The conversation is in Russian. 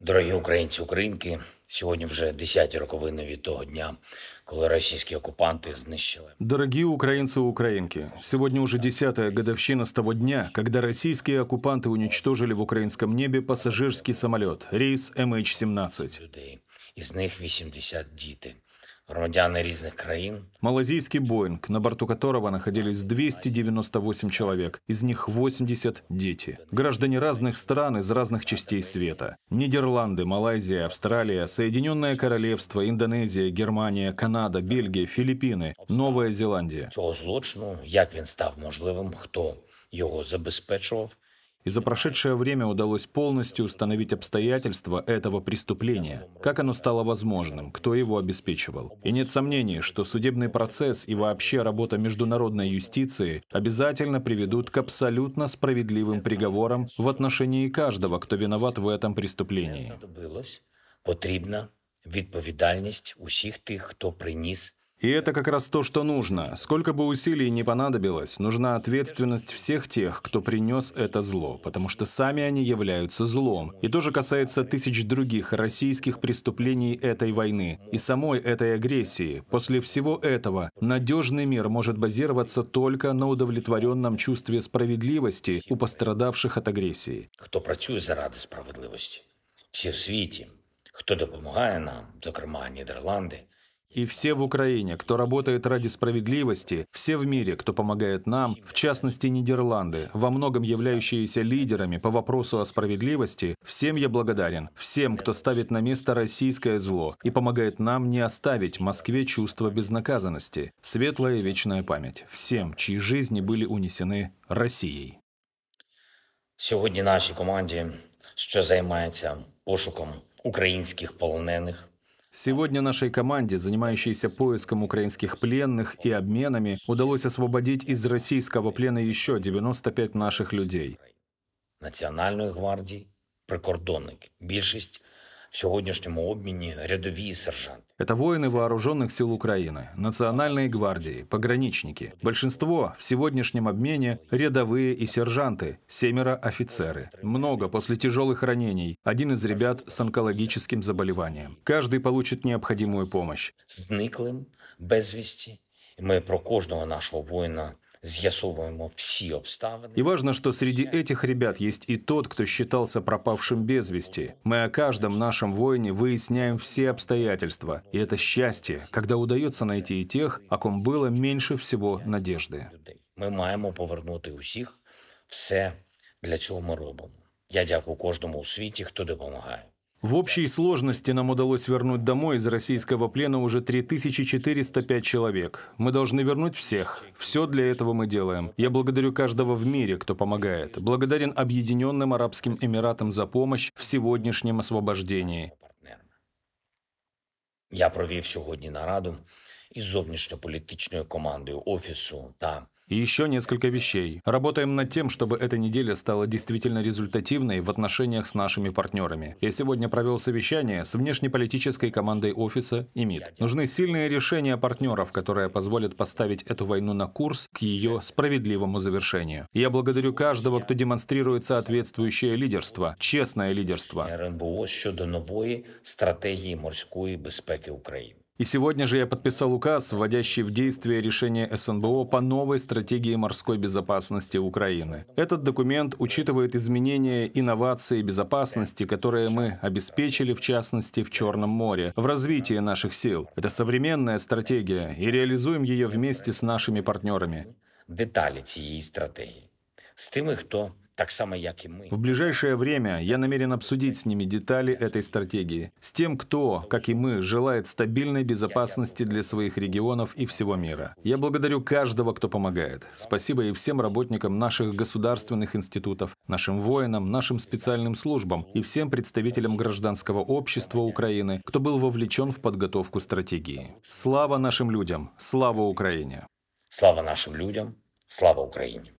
Дорогі українці, українки, сьогодні вже 10-ті роковини від того дня, коли російські окупанти знищили. Дорогі українці, українки. Сьогодні сегодня уже 10-я годовщина с того дня, коли російські окупанти уничтожили в українському небі пасажирський самоліт рейс MH17. Людей, із них 80 діти. громадяни різних країн. Малазийский Боинг, на борту которого находились 298 человек, из них 80 – дети. Граждане разных стран из разных частей света. Нидерланды, Малайзия, Австралия, Соединенное Королевство, Индонезия, Германия, Канада, Бельгия, Филиппины, Новая Зеландия. Цього злочину, як він став можливим, хто його забезпечував – и за прошедшее время удалось полностью установить обстоятельства этого преступления, как оно стало возможным, кто его обеспечивал. И нет сомнений, что судебный процесс и вообще работа международной юстиции обязательно приведут к абсолютно справедливым приговорам в отношении каждого, кто виноват в этом преступлении. Потрібна відповідальність усіх тех, кто принес. И это как раз то, что нужно. Сколько бы усилий ни понадобилось, нужна ответственность всех тех, кто принес это зло, потому что сами они являются злом. И тоже касается тысяч других российских преступлений этой войны и самой этой агрессии. После всего этого надежный мир может базироваться только на удовлетворенном чувстве справедливости у пострадавших от агрессии. Кто за заради справедливости? Всі в світі, хто допомагає нам, зокрема Нидерланды? И все в Украине, кто работает ради справедливости, все в мире, кто помогает нам, в частности Нидерланды, во многом являющиеся лидерами по вопросу о справедливости, всем я благодарен, всем, кто ставит на место российское зло и помогает нам не оставить Москве чувство безнаказанности. Светлая вечная память всем, чьи жизни были унесены Россией. Сегодня нашей команде, что займається пошуком украинских полонених, Сегодня нашей команде, занимающейся поиском украинских пленных и обменами, удалось освободить из российского плена еще 95 наших людей. Национальной гвардии, прикордонники. большинство в сьогоднішньому обміні рядові сержанты. Это воины вооруженных сил Украины, национальные гвардии, пограничники. Большинство в сегодняшнем обмене рядовые и сержанты, семеро офицеры. Много после тяжелых ранений. Один из ребят с онкологическим заболеванием. Каждый получит необходимую помощь. Зниклым, без вести. Мы про каждого нашего воина и важно, что среди этих ребят есть и тот, кто считался пропавшим без вести. Мы о каждом нашем воине выясняем все обстоятельства. И это счастье, когда удается найти и тех, о ком было меньше всего надежды. Ми маємо повернути усіх. Все для цього ми робимо. Я дякую кожному у світі, хто допомагає. В общей сложности нам удалось вернуть домой из российского плена уже 3405 человек. Мы должны вернуть всех. Все для этого мы делаем. Я благодарю каждого в мире, кто помогает. Благодарен Объединенным Арабским Эмиратам за помощь в сегодняшнем освобождении. Я провел сегодня нараду із зовнішньополітичною командою офісу та и еще несколько вещей. Работаем над тем, чтобы эта неделя стала действительно результативной в отношениях с нашими партнерами. Я сегодня провел совещание с внешнеполитической командой офиса и МИД. Нужны сильные решения партнеров, которые позволят поставить эту войну на курс к ее справедливому завершению. Я благодарю каждого, кто демонстрирует соответствующее лидерство, честное лидерство. РНБО щодо нової стратегії морської безпеки України. И сегодня же я подписал указ, вводящий в действие решение СНБО по новой стратегии морской безопасности Украины. Этот документ учитывает изменения инновации и безопасности, которые мы обеспечили, в частности, в Черном море, в развитии наших сил. Это современная стратегия, и реализуем ее вместе с нашими партнерами. Детали цієї стратегії. З тими, кто так само, як и мы. В ближайшее время я намерен обсудить с ними детали этой стратегии, с тем, кто, как и мы, желает стабильной безопасности для своих регионов и всего мира. Я благодарю каждого, кто помогает. Спасибо и всем работникам наших государственных институтов, нашим воинам, нашим специальным службам и всем представителям гражданского общества Украины, кто был вовлечен в подготовку стратегии. Слава нашим людям! Слава Украине! Слава нашим людям! Слава Украине!